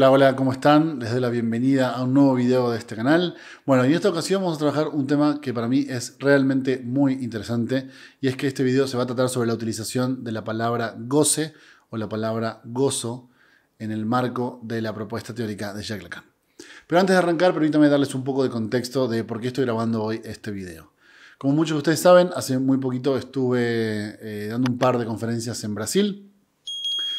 Hola, hola, ¿cómo están? Les doy la bienvenida a un nuevo video de este canal. Bueno, en esta ocasión vamos a trabajar un tema que para mí es realmente muy interesante y es que este video se va a tratar sobre la utilización de la palabra goce o la palabra gozo en el marco de la propuesta teórica de Jacques Lacan. Pero antes de arrancar, permítame darles un poco de contexto de por qué estoy grabando hoy este video. Como muchos de ustedes saben, hace muy poquito estuve eh, dando un par de conferencias en Brasil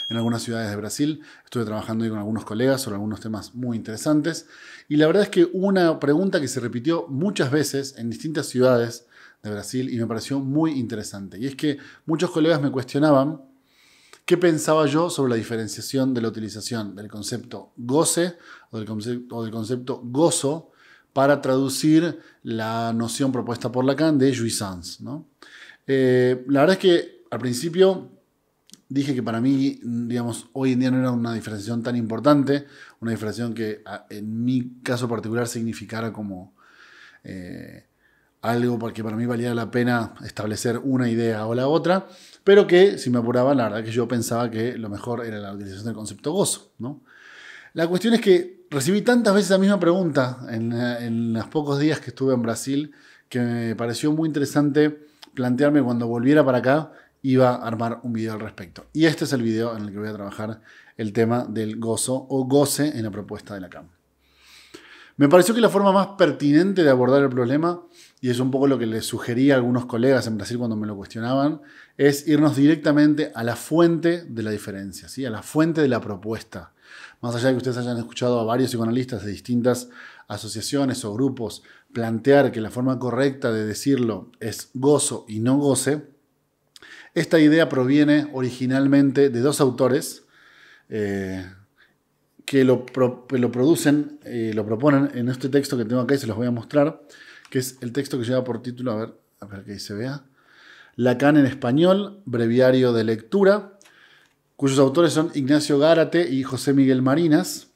en algunas ciudades de Brasil. Estuve trabajando ahí con algunos colegas sobre algunos temas muy interesantes. Y la verdad es que una pregunta que se repitió muchas veces en distintas ciudades de Brasil y me pareció muy interesante. Y es que muchos colegas me cuestionaban qué pensaba yo sobre la diferenciación de la utilización del concepto goce o del concepto, gozo para traducir la noción propuesta por Lacan de jouissance. Eh, la verdad es que al principio dije que para mí, digamos, hoy en día no era una diferenciación tan importante, una diferenciación que ah, en mi caso particular significara como eh, algo porque para mí valía la pena establecer una idea o la otra, pero que si me apuraba, la verdad que yo pensaba que lo mejor era la utilización del concepto gozo, ¿no? La cuestión es que recibí tantas veces la misma pregunta en, en los pocos días que estuve en Brasil que me pareció muy interesante plantearme cuando volviera para acá iba a armar un video al respecto. Y este es el video en el que voy a trabajar el tema del gozo o goce en la propuesta de la CAM. Me pareció que la forma más pertinente de abordar el problema, y es un poco lo que les sugerí a algunos colegas en Brasil cuando me lo cuestionaban, es irnos directamente a la fuente de la diferencia, ¿sí? a la fuente de la propuesta. Más allá de que ustedes hayan escuchado a varios psicoanalistas de distintas asociaciones o grupos plantear que la forma correcta de decirlo es gozo y no goce, esta idea proviene originalmente de dos autores eh, que, lo producen, eh, lo proponen en este texto que tengo acá y se los voy a mostrar, que es el texto que lleva por título, a ver, a ver que ahí se vea, Lacan en español, breviario de lectura, cuyos autores son Ignacio Gárate y José Miguel Marinas,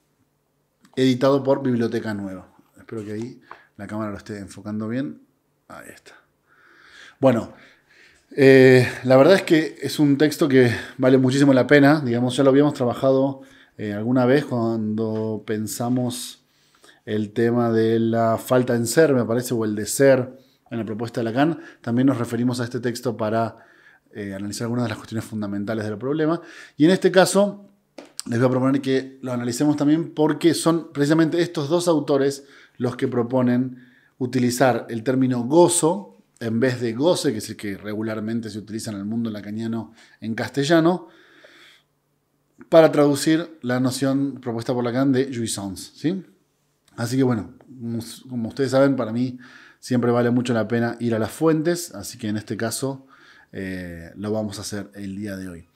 editado por Biblioteca Nueva. Espero que ahí la cámara lo esté enfocando bien. Ahí está. Bueno, eh, la verdad es que es un texto que vale muchísimo la pena. Digamos, ya lo habíamos trabajado eh, alguna vez cuando pensamos el tema de la falta en ser, me parece, o el de ser en la propuesta de Lacan. También nos referimos a este texto para eh, analizar algunas de las cuestiones fundamentales del problema. Y en este caso, les voy a proponer que lo analicemos también porque son precisamente estos dos autores los que proponen utilizar el término gozo en vez de goce, que es el que regularmente se utiliza en el mundo lacaniano en castellano, para traducir la noción propuesta por Lacan de jouissance. ¿sí? Así que bueno, como ustedes saben, para mí siempre vale mucho la pena ir a las fuentes, así que en este caso eh, lo vamos a hacer el día de hoy.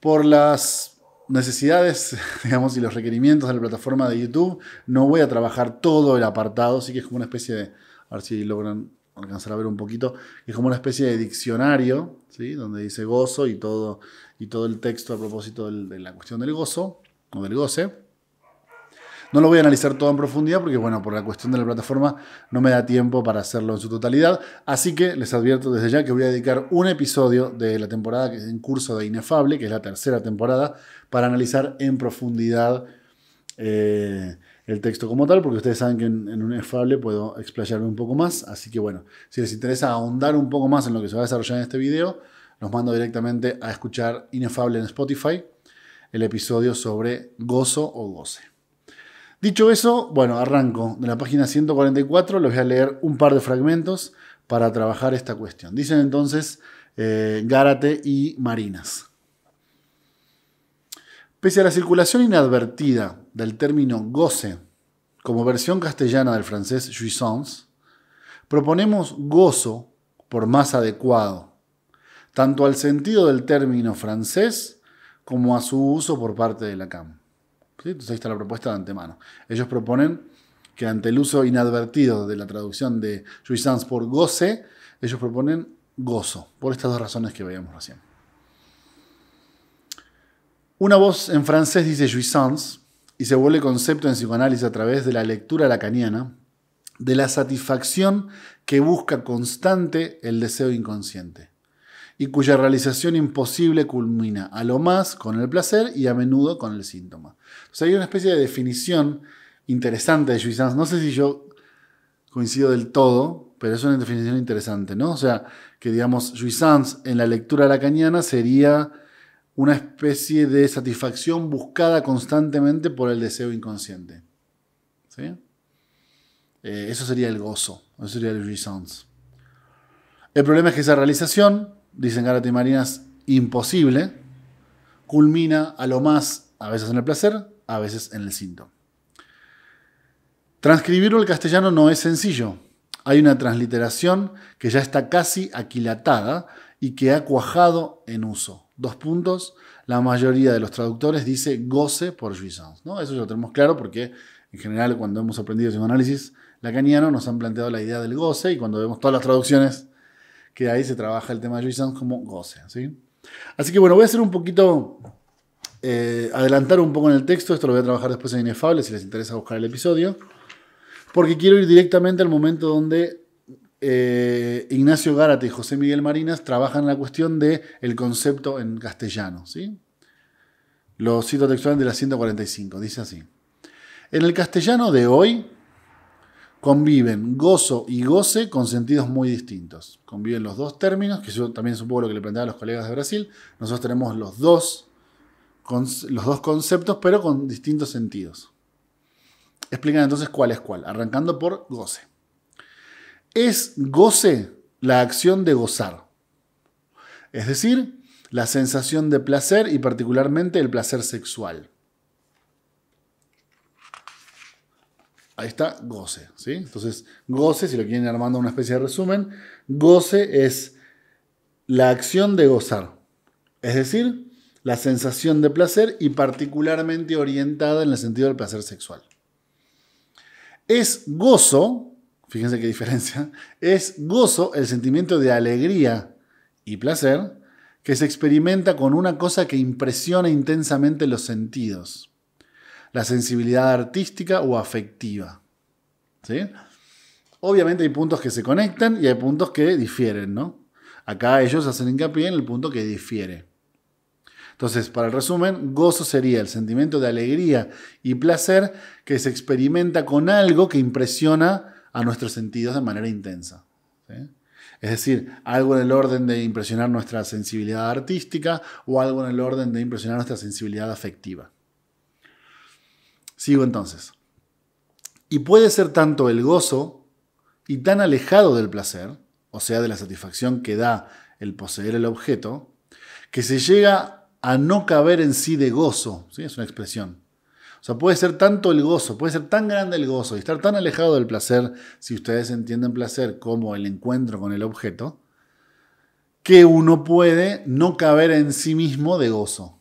Por las necesidades, digamos, y los requerimientos de la plataforma de YouTube, no voy a trabajar todo el apartado, así que es como una especie de, a ver si logran alcanzar a ver un poquito, es como una especie de diccionario, ¿sí? donde dice gozo y todo, y todo el texto a propósito de la cuestión del gozo o del goce. No lo voy a analizar todo en profundidad porque, bueno, por la cuestión de la plataforma no me da tiempo para hacerlo en su totalidad. Así que les advierto desde ya que voy a dedicar un episodio de la temporada que es en curso de Inefable, que es la tercera temporada, para analizar en profundidad eh, el texto como tal, porque ustedes saben que en, un puedo explayarme un poco más. Así que bueno, si les interesa ahondar un poco más en lo que se va a desarrollar en este video, los mando directamente a escuchar Inefable en Spotify, el episodio sobre gozo o goce. Dicho eso, bueno, arranco de la página 144, les voy a leer un par de fragmentos para trabajar esta cuestión. Dicen entonces eh, Gárate y Marinas. Pese a la circulación inadvertida del término goce como versión castellana del francés jouissance, proponemos gozo por más adecuado, tanto al sentido del término francés como a su uso por parte de Lacan. ¿Sí? Entonces ahí está la propuesta de antemano. Ellos proponen que ante el uso inadvertido de la traducción de jouissance por goce, ellos proponen gozo, por estas dos razones que veíamos recién. Una voz en francés dice jouissance y se vuelve concepto en psicoanálisis a través de la lectura lacaniana de la satisfacción que busca constante el deseo inconsciente y cuya realización imposible culmina a lo más con el placer y a menudo con el síntoma. sea hay una especie de definición interesante de jouissance. No sé si yo coincido del todo, pero es una definición interesante, ¿no? O sea, que digamos, jouissance en la lectura lacaniana sería una especie de satisfacción buscada constantemente por el deseo inconsciente. ¿Sí? Eh, eso sería el gozo, eso sería el El problema es que esa realización, dicen Gárate y Marinas, imposible, culmina a lo más, a veces en el placer, a veces en el cinto Transcribirlo al castellano no es sencillo. Hay una transliteración que ya está casi aquilatada y que ha cuajado en uso dos puntos, la mayoría de los traductores dice goce por jouissance. ¿no? Eso ya lo tenemos claro porque en general cuando hemos aprendido análisis lacaniano nos han planteado la idea del goce y cuando vemos todas las traducciones que ahí se trabaja el tema de como goce. Así que bueno, voy a hacer un poquito, eh, adelantar un poco en el texto, esto lo voy a trabajar después en Inefable si les interesa buscar el episodio, porque quiero ir directamente al momento donde eh, Ignacio Gárate y José Miguel Marinas trabajan la cuestión del el concepto en castellano. ¿sí? Lo cito textualmente de la 145, dice así. En el castellano de hoy conviven gozo y goce con sentidos muy distintos. Conviven los dos términos, que yo también supongo lo que le planteaba a los colegas de Brasil. Nosotros tenemos los dos, los dos conceptos, pero con distintos sentidos. Explican entonces cuál es cuál, arrancando por goce es goce la acción de gozar. Es decir, la sensación de placer y particularmente el placer sexual. Ahí está, goce. ¿sí? Entonces, goce, si lo quieren armando una especie de resumen, goce es la acción de gozar. Es decir, la sensación de placer y particularmente orientada en el sentido del placer sexual. Es gozo fíjense qué diferencia, es gozo el sentimiento de alegría y placer que se experimenta con una cosa que impresiona intensamente los sentidos, la sensibilidad artística o afectiva. ¿Sí? Obviamente hay puntos que se conectan y hay puntos que difieren, ¿no? Acá ellos hacen hincapié en el punto que difiere. Entonces, para el resumen, gozo sería el sentimiento de alegría y placer que se experimenta con algo que impresiona a nuestros sentidos de manera intensa. Es decir, algo en el orden de impresionar nuestra sensibilidad artística o algo en el orden de impresionar nuestra sensibilidad afectiva. Sigo entonces. Y puede ser tanto el gozo y tan alejado del placer, o sea, de la satisfacción que da el poseer el objeto, que se llega a no caber en sí de gozo, ¿sí? es una expresión, o sea, puede ser tanto el gozo, puede ser tan grande el gozo y estar tan alejado del placer, si ustedes entienden placer como el encuentro con el objeto, que uno puede no caber en sí mismo de gozo.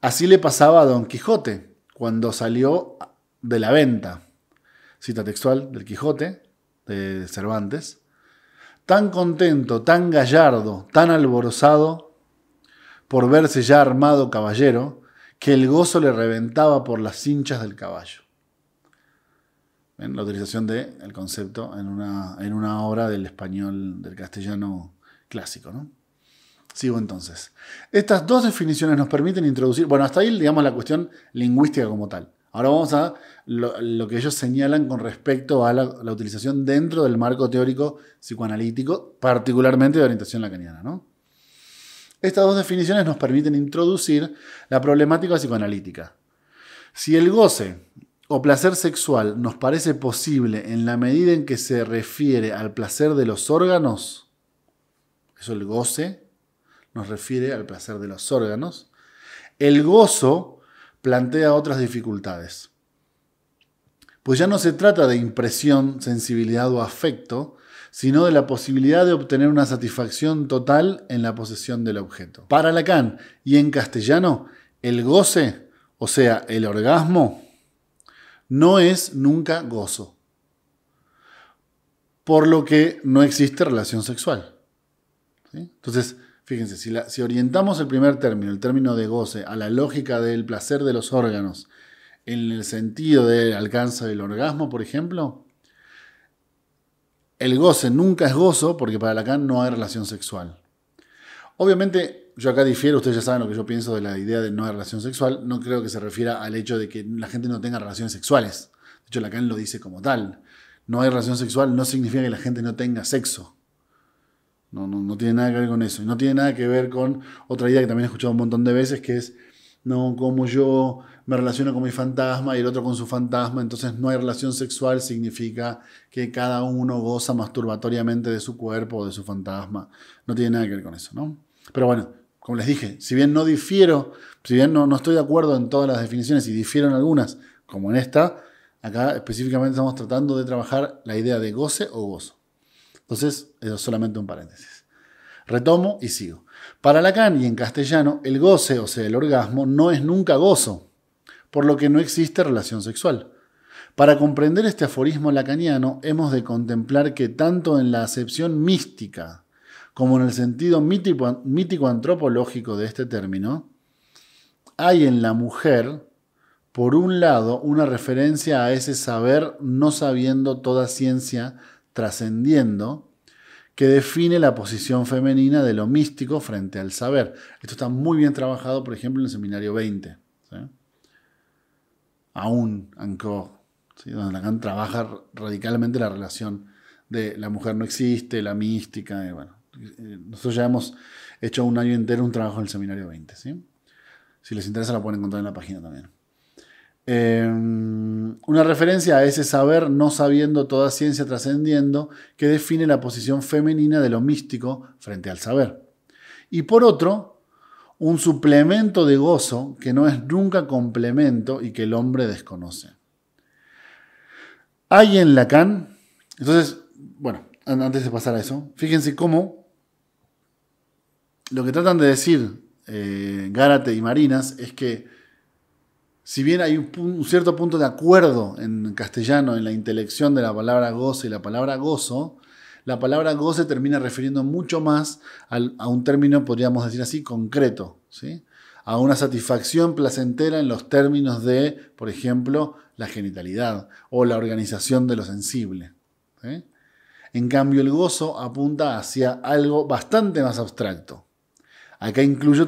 Así le pasaba a Don Quijote cuando salió de la venta. Cita textual del Quijote de Cervantes. Tan contento, tan gallardo, tan alborozado por verse ya armado caballero, que el gozo le reventaba por las hinchas del caballo. La utilización del concepto en una, en una obra del español, del castellano clásico. ¿no? Sigo entonces. Estas dos definiciones nos permiten introducir, bueno, hasta ahí digamos la cuestión lingüística como tal. Ahora vamos a lo, que ellos señalan con respecto a la, la, utilización dentro del marco teórico psicoanalítico, particularmente de orientación lacaniana, ¿no? Estas dos definiciones nos permiten introducir la problemática psicoanalítica. Si el goce o placer sexual nos parece posible en la medida en que se refiere al placer de los órganos, eso el goce nos refiere al placer de los órganos, el gozo plantea otras dificultades. Pues ya no se trata de impresión, sensibilidad o afecto, sino de la posibilidad de obtener una satisfacción total en la posesión del objeto. Para Lacan y en castellano, el goce, o sea, el orgasmo, no es nunca gozo, por lo que no existe relación sexual. Entonces, fíjense, si, si orientamos el primer término, el término de goce, a la lógica del placer de los órganos, en el sentido del alcance del orgasmo, por ejemplo, el goce nunca es gozo porque para Lacan no hay relación sexual. Obviamente, yo acá difiero, ustedes ya saben lo que yo pienso de la idea de no hay relación sexual. No creo que se refiera al hecho de que la gente no tenga relaciones sexuales. De hecho, Lacan lo dice como tal. No hay relación sexual no significa que la gente no tenga sexo. No, no, tiene nada que ver con eso. Y no tiene nada que ver con otra idea que también he escuchado un montón de veces, que es ¿no? como yo me relaciono con mi fantasma y el otro con su fantasma, entonces no hay relación sexual, significa que cada uno goza masturbatoriamente de su cuerpo o de su fantasma. No tiene nada que ver con eso, ¿no? Pero bueno, como les dije, si bien no difiero, si bien no, no estoy de acuerdo en todas las definiciones y difiero en algunas, como en esta, acá específicamente estamos tratando de trabajar la idea de goce o gozo. Entonces, eso es solamente un paréntesis. Retomo y sigo. Para Lacan y en castellano, el goce, o sea, el orgasmo, no es nunca gozo, por lo que no existe relación sexual. Para comprender este aforismo lacaniano, hemos de contemplar que tanto en la acepción mística como en el sentido mítico-antropológico de este término, hay en la mujer, por un lado, una referencia a ese saber no sabiendo toda ciencia trascendiendo, que define la posición femenina de lo místico frente al saber. Esto está muy bien trabajado, por ejemplo, en el seminario 20. Aún, Anko, donde Lacan trabaja radicalmente la relación de la mujer no existe, la mística. nosotros ya hemos hecho un año entero un trabajo en el seminario 20. Si les interesa, lo pueden encontrar en la página también. Em, una referencia a ese saber no sabiendo toda ciencia trascendiendo que define la posición femenina de lo místico frente al saber. Y por otro, un suplemento de gozo que no es nunca complemento y que el hombre desconoce. Hay en Lacan, entonces, bueno, antes de pasar a eso, fíjense cómo lo que tratan de decir eh, Gárate y Marinas es que si bien hay un, cierto punto de acuerdo en castellano en la intelección de la palabra goce y la palabra gozo, la palabra goce termina refiriendo mucho más a un término, podríamos decir así, concreto, ¿sí? a una satisfacción placentera en los términos de, por ejemplo, la genitalidad o la organización de lo sensible. En cambio, el gozo apunta hacia algo bastante más abstracto. Acá incluyo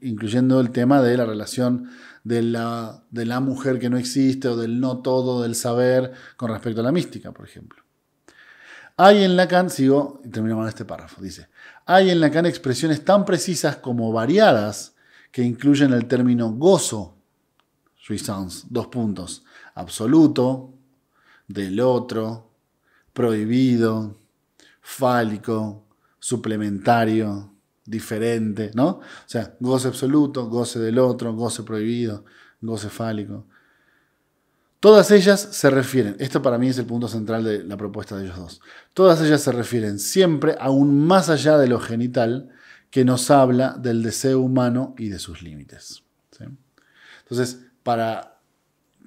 incluyendo el tema de la relación de la, mujer que no existe o del no todo, del saber, con respecto a la mística, por ejemplo. Hay en Lacan, sigo y terminamos con este párrafo, dice, hay en Lacan expresiones tan precisas como variadas que incluyen el término gozo, dos puntos, absoluto, del otro, prohibido, fálico, suplementario, diferente, ¿no? O sea, goce absoluto, goce del otro, goce prohibido, goce fálico. Todas ellas se refieren, esto para mí es el punto central de la propuesta de ellos dos, todas ellas se refieren siempre aún más allá de lo genital que nos habla del deseo humano y de sus límites. Entonces, para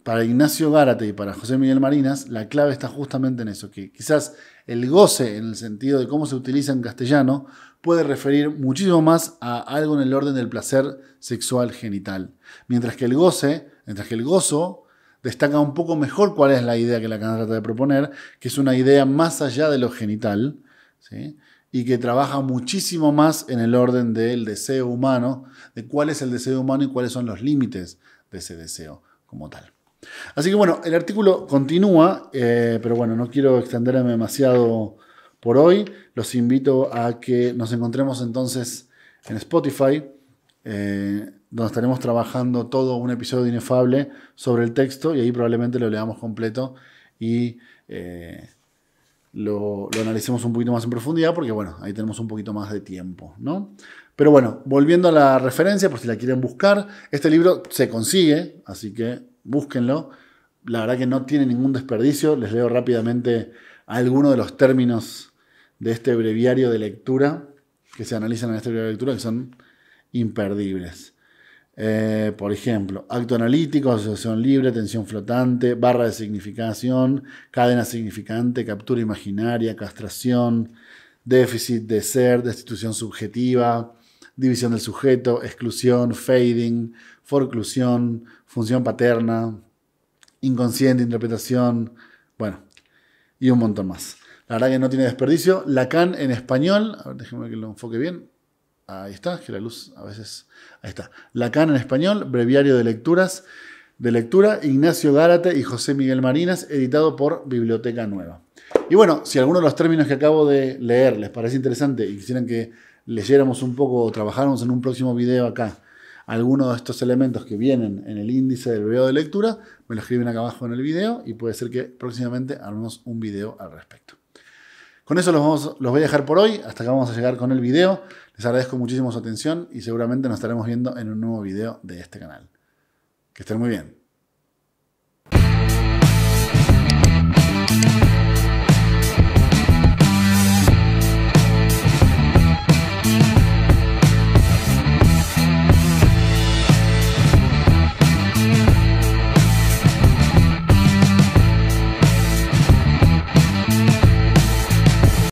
para Ignacio Gárate y para José Miguel Marinas, la clave está justamente en eso, que quizás el goce en el sentido de cómo se utiliza en castellano puede referir muchísimo más a algo en el orden del placer sexual genital, mientras que el goce, mientras que el gozo destaca un poco mejor cuál es la idea que la canción trata de proponer, que es una idea más allá de lo genital, y que trabaja muchísimo más en el orden del deseo humano, de cuál es el deseo humano y cuáles son los límites de ese deseo como tal. Así que bueno, el artículo continúa, eh, pero bueno, no quiero extenderme demasiado por hoy. Los invito a que nos encontremos entonces en Spotify, eh, donde estaremos trabajando todo un episodio inefable sobre el texto y ahí probablemente lo leamos completo y eh, lo, analicemos un poquito más en profundidad porque bueno, ahí tenemos un poquito más de tiempo, ¿no? Pero bueno, volviendo a la referencia, por si la quieren buscar, este libro se consigue, así que búsquenlo. La verdad que no tiene ningún desperdicio. Les leo rápidamente algunos de los términos de este breviario de lectura que se analizan en este breviario de lectura que son imperdibles. Eh, por ejemplo, acto analítico, asociación libre, tensión flotante, barra de significación, cadena significante, captura imaginaria, castración, déficit de ser, destitución subjetiva, división del sujeto, exclusión, fading, forclusión, función paterna, inconsciente, interpretación, bueno, y un montón más. La verdad que no tiene desperdicio. Lacan en español, a ver, déjenme que lo enfoque bien. Ahí está, que la luz a veces. Ahí está. Lacan en español, breviario de lecturas, de lectura, Ignacio Gárate y José Miguel Marinas, editado por Biblioteca Nueva. Y bueno, si alguno de los términos que acabo de leer les parece interesante y quisieran que leyéramos un poco o trabajáramos en un próximo video acá algunos de estos elementos que vienen en el índice del video de lectura, me lo escriben acá abajo en el video y puede ser que próximamente hagamos un video al respecto. Con eso los, los voy a dejar por hoy, hasta acá vamos a llegar con el video. Les agradezco muchísimo su atención y seguramente nos estaremos viendo en un nuevo video de este canal. Que estén muy bien.